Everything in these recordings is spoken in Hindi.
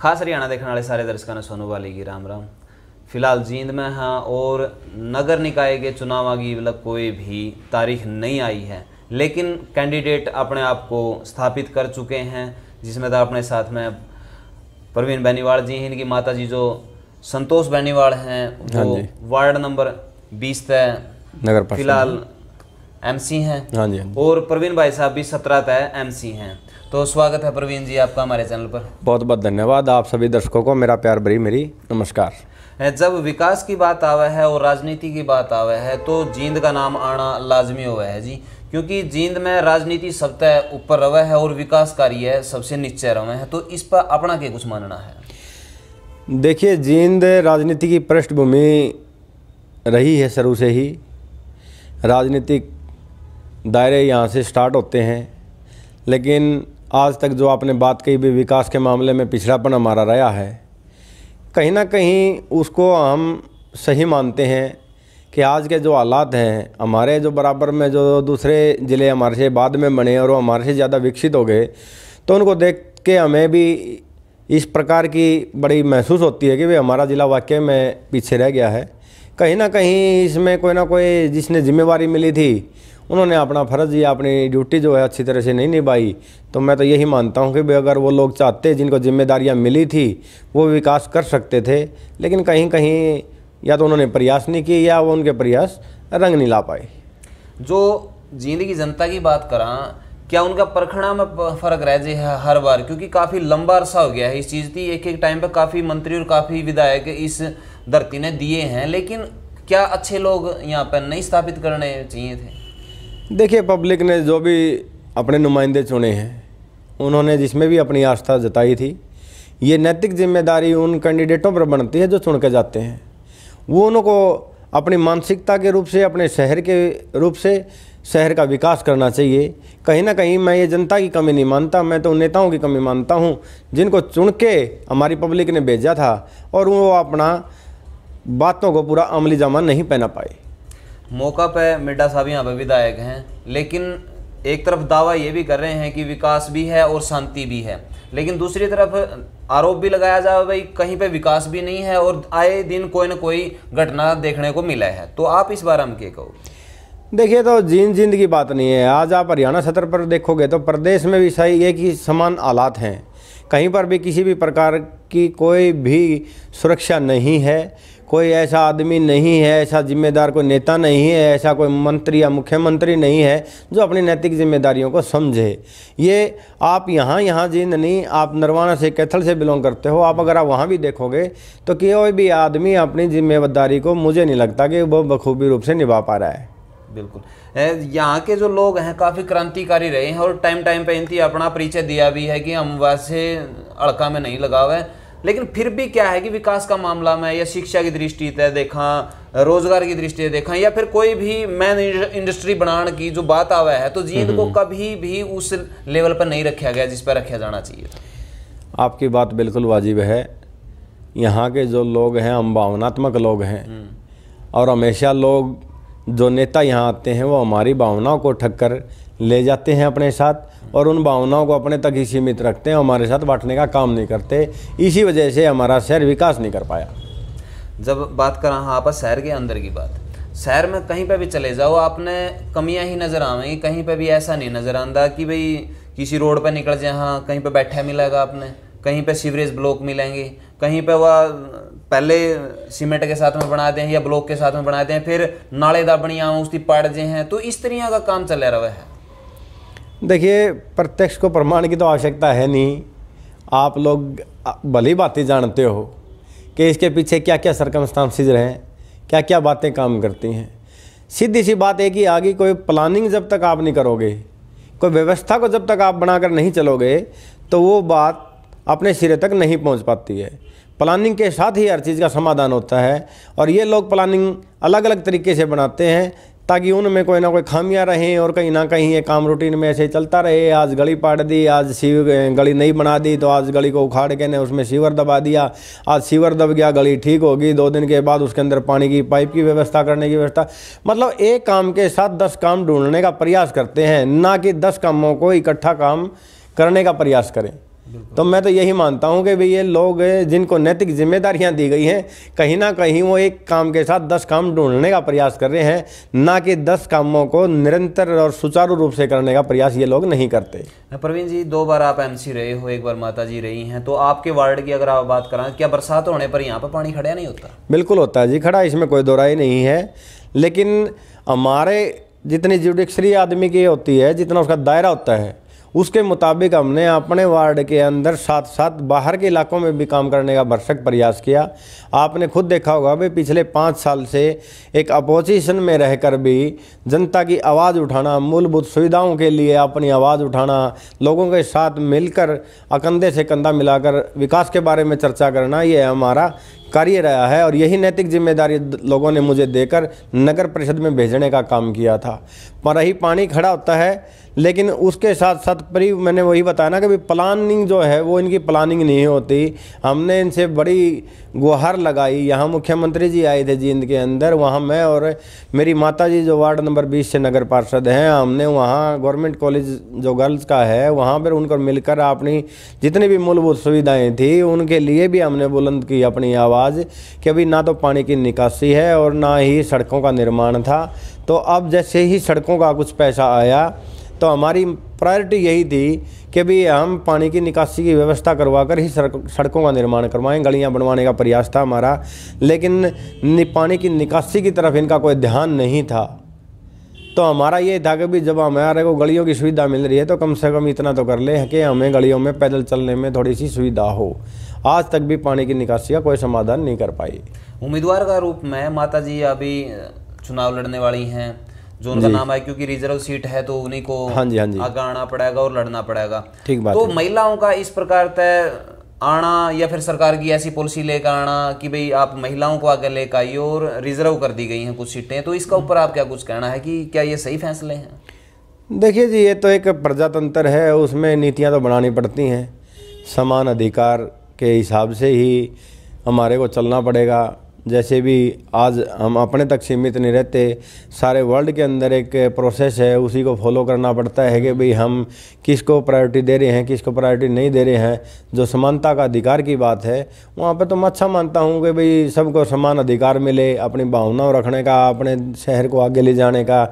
खास हरियाणा देखने वाले सारे दर्शकों ने सोनू वाली की राम राम फिलहाल जींद में हाँ और नगर निकाय के चुनाव की मतलब कोई भी तारीख नहीं आई है लेकिन कैंडिडेट अपने आप को स्थापित कर चुके हैं जिसमें तो अपने साथ में प्रवीण बैनीवाल जी हैं इनकी माता जी जो संतोष बैनीवाल हैं हाँ वो वार्ड नंबर बीस तय फिलहाल एमसी हैं हाँ, हाँ जी और प्रवीण भाई साहब भी सत्रह तय एमसी हैं तो स्वागत है प्रवीण जी आपका हमारे चैनल पर बहुत बहुत धन्यवाद आप सभी दर्शकों को मेरा प्यार भरी मेरी नमस्कार जब विकास की बात आवे है और राजनीति की बात आवे है तो जींद का नाम आना लाजमी हुआ है जी क्योंकि जींद में राजनीति सबसे ऊपर रवे है और विकास कार्य सबसे नीचे रवे हैं तो इस पर अपना के कुछ मानना है देखिए जींद राजनीति की पृष्ठभूमि रही है शुरू से ही राजनीतिक दायरे यहाँ से स्टार्ट होते हैं लेकिन आज तक जो आपने बात कही भी विकास के मामले में पिछड़ापन हमारा रहा है कहीं ना कहीं उसको हम सही मानते हैं कि आज के जो हालात हैं हमारे जो बराबर में जो दूसरे ज़िले हमारे से बाद में बने और वो हमारे से ज़्यादा विकसित हो गए तो उनको देख के हमें भी इस प्रकार की बड़ी महसूस होती है कि भाई हमारा ज़िला वाकई में पीछे रह गया है कहीं ना कहीं इसमें कोई ना कोई जिसने जिम्मेवारी मिली थी उन्होंने अपना फ़र्ज़ या अपनी ड्यूटी जो है अच्छी तरह से नहीं निभाई तो मैं तो यही मानता हूँ कि अगर वो लोग चाहते जिनको जिम्मेदारियाँ मिली थी वो विकास कर सकते थे लेकिन कहीं कहीं या तो उन्होंने प्रयास नहीं किए या वो उनके प्रयास रंग नहीं ला पाए जो जिले की जनता की बात करा क्या उनका परखणा में फ़र्क रह जाए हर बार क्योंकि काफ़ी लंबा अरसा हो गया है इस चीज़ की एक एक टाइम पर काफ़ी मंत्री और काफ़ी विधायक इस धरती ने दिए हैं लेकिन क्या अच्छे लोग यहाँ पर नहीं स्थापित करने चाहिए थे देखिए पब्लिक ने जो भी अपने नुमाइंदे चुने हैं उन्होंने जिसमें भी अपनी आस्था जताई थी ये नैतिक जिम्मेदारी उन कैंडिडेटों पर बनती है जो चुन के जाते हैं वो उनको अपनी मानसिकता के रूप से अपने शहर के रूप से शहर का विकास करना चाहिए कहीं ना कहीं मैं ये जनता की कमी नहीं मानता मैं तो नेताओं की कमी मानता हूँ जिनको चुन के हमारी पब्लिक ने भेजा था और वो अपना बातों को पूरा अमली जामा नहीं पहना पाए मौका पे मिड्डा साहब यहाँ पर विधायक हैं लेकिन एक तरफ दावा ये भी कर रहे हैं कि विकास भी है और शांति भी है लेकिन दूसरी तरफ आरोप भी लगाया जा भाई कहीं पे विकास भी नहीं है और आए दिन कोई ना कोई घटना देखने को मिला है तो आप इस बारे में क्या कहो देखिए तो जींद जींद की बात नहीं है आज आप हरियाणा सत्र पर देखोगे तो प्रदेश में भी सही है कि समान हालात हैं कहीं पर भी किसी भी प्रकार की कोई भी सुरक्षा नहीं है कोई ऐसा आदमी नहीं है ऐसा जिम्मेदार कोई नेता नहीं है ऐसा कोई मंत्री या मुख्यमंत्री नहीं है जो अपनी नैतिक जिम्मेदारियों को समझे ये आप यहाँ यहाँ जिंद नहीं आप नरवाना से कैथल से बिलोंग करते हो आप अगर आप वहाँ भी देखोगे तो कोई भी आदमी अपनी जिम्मेदारी को मुझे नहीं लगता कि वो बखूबी रूप से निभा पा रहा है बिल्कुल यहाँ के जो लोग हैं काफ़ी क्रांतिकारी रहे हैं और टाइम टाइम पर इनकी अपना परिचय दिया भी है कि हम वैसे अड़का में नहीं लगा हुआ है लेकिन फिर भी क्या है कि विकास का मामला में या शिक्षा की दृष्टि से देखा रोजगार की दृष्टि से देखा या फिर कोई भी मैन इंडस्ट्री बनाने की जो बात आवा है तो जींद को कभी भी उस लेवल पर नहीं रखा गया जिस पर रखा जाना चाहिए आपकी बात बिल्कुल वाजिब है यहाँ के जो लोग हैं हम भावनात्मक लोग हैं हम्म। और हमेशा लोग जो नेता यहाँ आते हैं वो हमारी भावनाओं को ठग कर ले जाते हैं अपने साथ और उन भावनाओं को अपने तक ही सीमित रखते हैं हमारे साथ बांटने का काम नहीं करते इसी वजह से हमारा शहर विकास नहीं कर पाया जब बात करा हाँ आपस शहर के अंदर की बात शहर में कहीं पे भी चले जाओ आपने कमियाँ ही नज़र आवेंगी कहीं पे भी ऐसा नहीं नज़र आता कि भाई किसी रोड पर निकल जाए हाँ कहीं पर बैठा मिलेगा आपने कहीं पर सीवरेज ब्लॉक मिलेंगे कहीं पे वह पहले सीमेंट के साथ में बनाते हैं या ब्लॉक के साथ में बनाते हैं फिर नाले दाबणियाँ उसकी पाड़ जे हैं तो इस तरह का काम चल रहा है देखिए प्रत्यक्ष को प्रमाण की तो आवश्यकता है नहीं आप लोग भली बातें जानते हो कि इसके पीछे क्या क्या सरकमस्टांसिस रहे हैं क्या क्या बातें काम करती हैं सीधी सी बात है कि आगे कोई प्लानिंग जब तक आप नहीं करोगे कोई व्यवस्था को जब तक आप बनाकर नहीं चलोगे तो वो बात अपने सिरे तक नहीं पहुंच पाती है प्लानिंग के साथ ही हर चीज़ का समाधान होता है और ये लोग प्लानिंग अलग अलग तरीके से बनाते हैं ताकि उनमें कोई ना कोई खामियां रहें और कहीं ना कहीं ये काम रूटीन में ऐसे चलता रहे आज गली पाट दी आज सीव गली नहीं बना दी तो आज गली को उखाड़ के ने उसमें सीवर दबा दिया आज सीवर दब गया गली ठीक होगी दो दिन के बाद उसके अंदर पानी की पाइप की व्यवस्था करने की व्यवस्था मतलब एक काम के साथ दस काम ढूंढने का प्रयास करते हैं ना कि दस कामों को इकट्ठा काम करने का प्रयास करें तो मैं तो यही मानता हूँ कि भाई ये लोग जिनको नैतिक जिम्मेदारियाँ दी गई हैं कहीं ना कहीं वो एक काम के साथ दस काम ढूंढने का प्रयास कर रहे हैं ना कि दस कामों को निरंतर और सुचारू रूप से करने का प्रयास ये लोग नहीं करते प्रवीण जी दो बार आप एमसी रहे हो एक बार माता जी रही हैं तो आपके वार्ड की अगर आप बात करें क्या बरसात होने पर यहाँ पर पानी खड़ा नहीं होता बिल्कुल होता है जी खड़ा इसमें कोई दोराई नहीं है लेकिन हमारे जितनी जुडिशरी आदमी की होती है जितना उसका दायरा होता है उसके मुताबिक हमने अपने वार्ड के अंदर साथ साथ बाहर के इलाकों में भी काम करने का भरसक प्रयास किया आपने खुद देखा होगा भाई पिछले पाँच साल से एक अपोजिशन में रहकर भी जनता की आवाज़ उठाना मूलभूत सुविधाओं के लिए अपनी आवाज़ उठाना लोगों के साथ मिलकर अकंधे से कंधा मिलाकर विकास के बारे में चर्चा करना ये हमारा कार्य रहा है और यही नैतिक जिम्मेदारी लोगों ने मुझे देकर नगर परिषद में भेजने का काम किया था पर ही पानी खड़ा होता है लेकिन उसके साथ साथ परी मैंने वही बताया ना कि प्लानिंग जो है वो इनकी प्लानिंग नहीं होती हमने इनसे बड़ी गुहार लगाई यहाँ मुख्यमंत्री जी आए थे जींद के अंदर वहाँ मैं और मेरी माता जी जो वार्ड नंबर बीस से नगर पार्षद हैं हमने वहाँ गवर्नमेंट कॉलेज जो गर्ल्स का है वहाँ पर उनको मिलकर अपनी जितनी भी मूलभूत सुविधाएँ थी उनके लिए भी हमने बुलंद की अपनी आवाज़ कि अभी ना तो पानी की निकासी है और ना ही सड़कों का निर्माण था तो अब जैसे ही सड़कों का कुछ पैसा आया तो हमारी प्रायोरिटी यही थी कि भी हम पानी की निकासी की व्यवस्था करवा कर ही सड़कों का निर्माण करवाएं गलियां बनवाने का प्रयास था हमारा लेकिन पानी की निकासी की तरफ इनका कोई ध्यान नहीं था तो हमारा ये था कि भी जब हमारे को गलियों की सुविधा मिल रही है तो कम से कम इतना तो कर ले कि हमें गलियों में पैदल चलने में थोड़ी सी सुविधा हो आज तक भी पानी की निकासी का कोई समाधान नहीं कर पाई उम्मीदवार का रूप में माता जी अभी चुनाव लड़ने वाली हैं जो उनका नाम आया क्योंकि रिजर्व सीट है तो उन्हीं को हाँ जी हाँ जी आगे आना पड़ेगा और लड़ना पड़ेगा ठीक बात तो महिलाओं का इस प्रकार तय आना या फिर सरकार की ऐसी पॉलिसी लेकर आना कि भाई आप महिलाओं को आगे लेकर आइए और रिजर्व कर दी गई हैं कुछ सीटें तो इसका ऊपर आप क्या कुछ कहना है कि क्या ये सही फैसले हैं देखिए जी ये तो एक प्रजातंत्र है उसमें नीतियाँ तो बनानी पड़ती हैं समान अधिकार के हिसाब से ही हमारे को चलना पड़ेगा जैसे भी आज हम अपने तक सीमित नहीं रहते सारे वर्ल्ड के अंदर एक प्रोसेस है उसी को फॉलो करना पड़ता है कि भाई हम किसको प्रायोरिटी दे रहे हैं किसको प्रायोरिटी नहीं दे रहे हैं जो समानता का अधिकार की बात है वहाँ पर तो मैं अच्छा मानता हूँ कि भाई सबको समान अधिकार मिले अपनी भावनाओं रखने का अपने शहर को आगे ले जाने का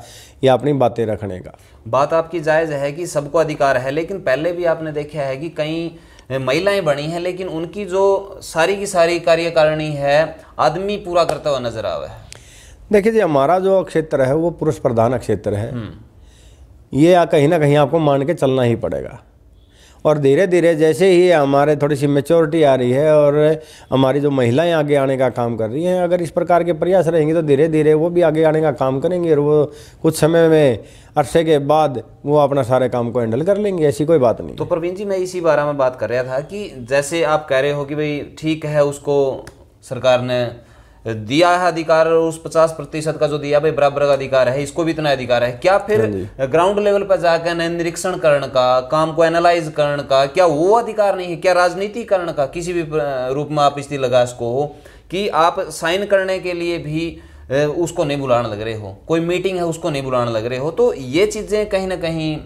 या अपनी बातें रखने का बात आपकी जायज़ है कि सबको अधिकार है लेकिन पहले भी आपने देखा है कि कई महिलाएं बनी हैं लेकिन उनकी जो सारी की सारी कार्यकारिणी है आदमी पूरा करता हुआ नजर आवा है देखिए जी हमारा जो क्षेत्र है वो पुरुष प्रधान क्षेत्र है हम्म। ये कहीं ना कहीं आपको मान के चलना ही पड़ेगा और धीरे धीरे जैसे ही हमारे थोड़ी सी मेच्योरिटी आ रही है और हमारी जो महिलाएं आगे आने का काम कर रही हैं अगर इस प्रकार के प्रयास रहेंगे तो धीरे धीरे वो भी आगे आने का काम करेंगे और वो कुछ समय में अरसे के बाद वो अपना सारे काम को हैंडल कर लेंगे ऐसी कोई बात नहीं तो प्रवीण जी मैं इसी बारे में बात कर रहा था कि जैसे आप कह रहे हो कि भाई ठीक है उसको सरकार ने दिया है अधिकार उस पचास प्रतिशत का जो दिया भाई बराबर का अधिकार है इसको भी इतना अधिकार है क्या फिर ग्राउंड लेवल पर जाकर निरीक्षण करण का काम को एनालाइज करने का क्या वो अधिकार नहीं है क्या राजनीतिकरण का किसी भी रूप में आप इसी लगा सको हो कि आप साइन करने के लिए भी उसको नहीं बुलाने लग रहे हो कोई मीटिंग है उसको नहीं बुलाने लग रहे हो तो ये चीज़ें कहीं ना कहीं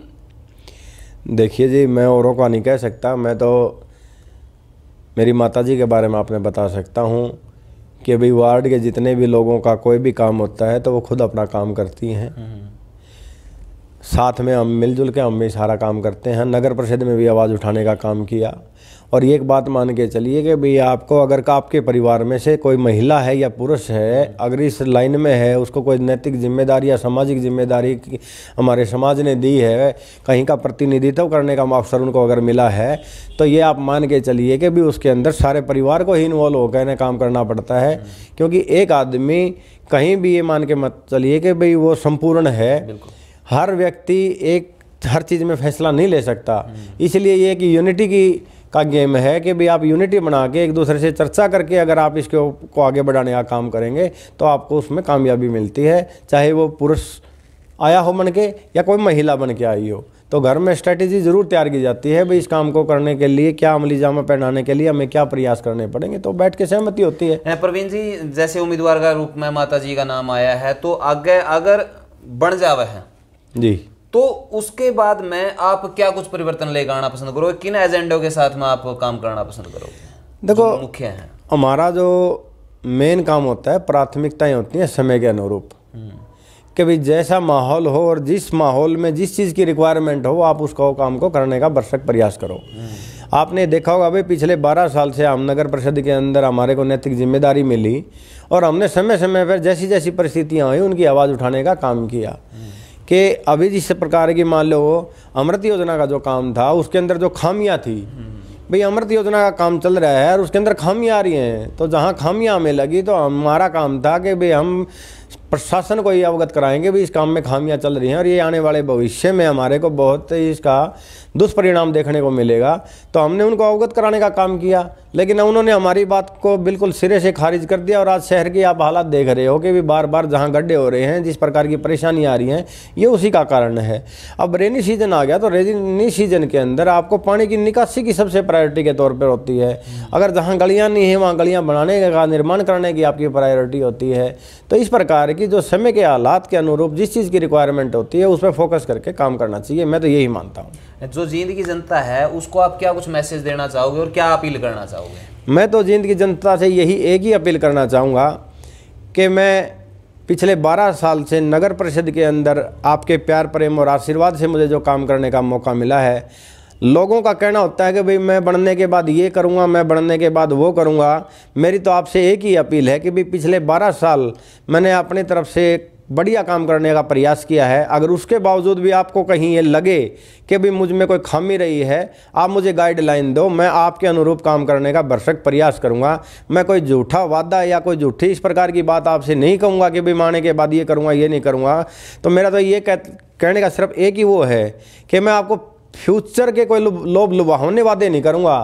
देखिए जी मैं औरों का नहीं कह सकता मैं तो मेरी माताजी के बारे में आपने बता सकता हूँ कि भाई वार्ड के जितने भी लोगों का कोई भी काम होता है तो वो खुद अपना काम करती हैं हम्म। साथ में हम मिलजुल के हम भी सारा काम करते हैं नगर परिषद में भी आवाज़ उठाने का काम किया और एक बात मान के चलिए कि भाई आपको अगर का आपके परिवार में से कोई महिला है या पुरुष है अगर इस लाइन में है उसको कोई नैतिक जिम्मेदारी या सामाजिक जिम्मेदारी हमारे समाज ने दी है कहीं का प्रतिनिधित्व करने का अवसर उनको अगर मिला है तो ये आप मान के चलिए कि भी उसके अंदर सारे परिवार को ही इन्वॉल्व होकर इन्हें काम करना पड़ता है क्योंकि एक आदमी कहीं भी ये मान के मत चलिए कि भाई वो संपूर्ण है हर व्यक्ति एक हर चीज़ में फैसला नहीं ले सकता हम्म। इसलिए ये कि यूनिटी की का गेम है कि भाई आप यूनिटी बना के एक दूसरे से चर्चा करके अगर आप इसके को आगे बढ़ाने का काम करेंगे तो आपको उसमें कामयाबी मिलती है चाहे वो पुरुष आया हो बन के या कोई महिला बन के आई हो तो घर में स्ट्रेटेजी ज़रूर तैयार की जाती है भाई इस काम को करने के लिए क्या अमली जामा पहनाने के लिए हमें क्या प्रयास करने पड़ेंगे तो बैठ के सहमति होती है प्रवीण जी जैसे उम्मीदवार का रूप में माता जी का नाम आया है तो आगे अगर बढ़ जावे है जी तो उसके बाद में आप क्या कुछ परिवर्तन लेकर आना पसंद करोगे किन एजेंडों के साथ में आप काम करना पसंद करोगे देखो मुख्य है हमारा जो मेन काम होता है प्राथमिकताएं होती हैं समय के अनुरूप हम्म। कि भाई जैसा माहौल हो और जिस माहौल में जिस चीज़ की रिक्वायरमेंट हो आप उसको काम को करने का बरसक प्रयास करो हम्म। आपने देखा होगा भाई पिछले 12 साल से हम नगर परिषद के अंदर हमारे को नैतिक जिम्मेदारी मिली और हमने समय समय पर जैसी जैसी परिस्थितियाँ हुई उनकी आवाज़ उठाने का काम किया हम्म। कि अभी जिस प्रकार की मान लो अमृत योजना का जो काम था उसके अंदर जो खामियाँ थी भाई अमृत योजना का काम चल रहा है और उसके अंदर खामियाँ आ रही हैं तो जहाँ खामियाँ हमें लगी तो हमारा काम था कि भाई हम प्रशासन को ये अवगत कराएंगे भी इस काम में खामियां चल रही हैं और ये आने वाले भविष्य में हमारे को बहुत इसका दुष्परिणाम देखने को मिलेगा तो हमने उनको अवगत कराने का काम किया लेकिन उन्होंने हमारी बात को बिल्कुल सिरे से खारिज कर दिया और आज शहर की आप हालात देख रहे हो कि भी बार बार जहाँ गड्ढे हो रहे हैं जिस प्रकार की परेशानी आ रही हैं ये उसी का कारण है अब रेनी सीजन आ गया तो रेनी सीजन के अंदर आपको पानी की निकासी की सबसे प्रायोरिटी के तौर पर होती है अगर जहाँ गलियाँ नहीं हैं वहाँ गलियाँ बनाने का निर्माण करने की आपकी प्रायोरिटी होती है तो इस प्रकार सरकार की जो समय के हालात के अनुरूप जिस चीज़ की रिक्वायरमेंट होती है उस पर फोकस करके काम करना चाहिए मैं तो यही मानता हूँ जो जिंदगी जनता है उसको आप क्या कुछ मैसेज देना चाहोगे और क्या अपील करना चाहोगे मैं तो जिंदगी जनता से यही एक ही अपील करना चाहूँगा कि मैं पिछले 12 साल से नगर परिषद के अंदर आपके प्यार प्रेम और आशीर्वाद से मुझे जो काम करने का मौका मिला है लोगों का कहना होता है कि भाई मैं बढ़ने के बाद ये करूँगा मैं बढ़ने के बाद वो करूँगा मेरी तो आपसे एक ही अपील है कि भाई पिछले बारह साल मैंने अपनी तरफ से बढ़िया काम करने का प्रयास किया है अगर उसके बावजूद भी आपको कहीं ये लगे कि भी मुझ में कोई खामी रही है आप मुझे गाइडलाइन दो मैं आपके अनुरूप काम करने का भरसक प्रयास करूँगा मैं कोई झूठा वादा या कोई झूठी इस प्रकार की बात आपसे नहीं कहूँगा कि भी माने के बाद ये करूँगा ये नहीं करूँगा तो मेरा तो ये कह, कहने का सिर्फ एक ही वो है कि मैं आपको फ्यूचर के कोई लोभ लुभावने वादे नहीं करूँगा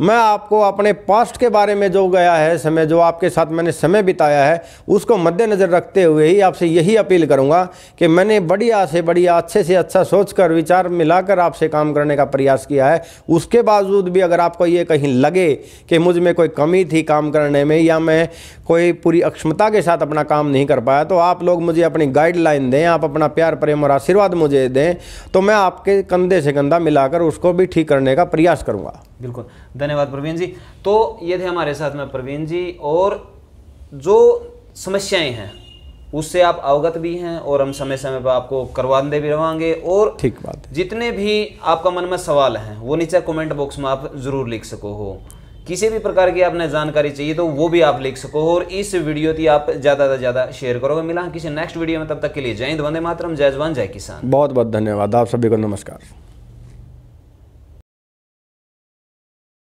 मैं आपको अपने पास्ट के बारे में जो गया है समय जो आपके साथ मैंने समय बिताया है उसको मद्देनज़र रखते हुए ही आपसे यही अपील करूंगा कि मैंने बढ़िया से बढ़िया अच्छे से अच्छा सोच कर विचार मिलाकर आपसे काम करने का प्रयास किया है उसके बावजूद भी अगर आपको ये कहीं लगे कि मुझ में कोई कमी थी काम करने में या मैं कोई पूरी अक्षमता के साथ अपना काम नहीं कर पाया तो आप लोग मुझे अपनी गाइडलाइन दें आप अपना प्यार प्रेम और आशीर्वाद मुझे दें तो मैं आपके कंधे से कंधा मिलाकर उसको भी ठीक करने का प्रयास करूंगा बिल्कुल धन्यवाद प्रवीण जी तो ये थे हमारे साथ में प्रवीण जी और जो समस्याएं हैं उससे आप अवगत भी हैं और हम समय समय पर आपको करवा दे भी रहेंगे और ठीक बात जितने भी आपका मन में सवाल हैं वो नीचे कमेंट बॉक्स में आप ज़रूर लिख सको हो किसी भी प्रकार की आपने जानकारी चाहिए तो वो भी आप लिख सको हो और इस वीडियो की आप ज़्यादा से ज़्यादा शेयर करोगे मिला किसी नेक्स्ट वीडियो में तब तक के लिए जय हिंद वंदे मातरम जय जवान जय किसान बहुत बहुत धन्यवाद आप सभी को नमस्कार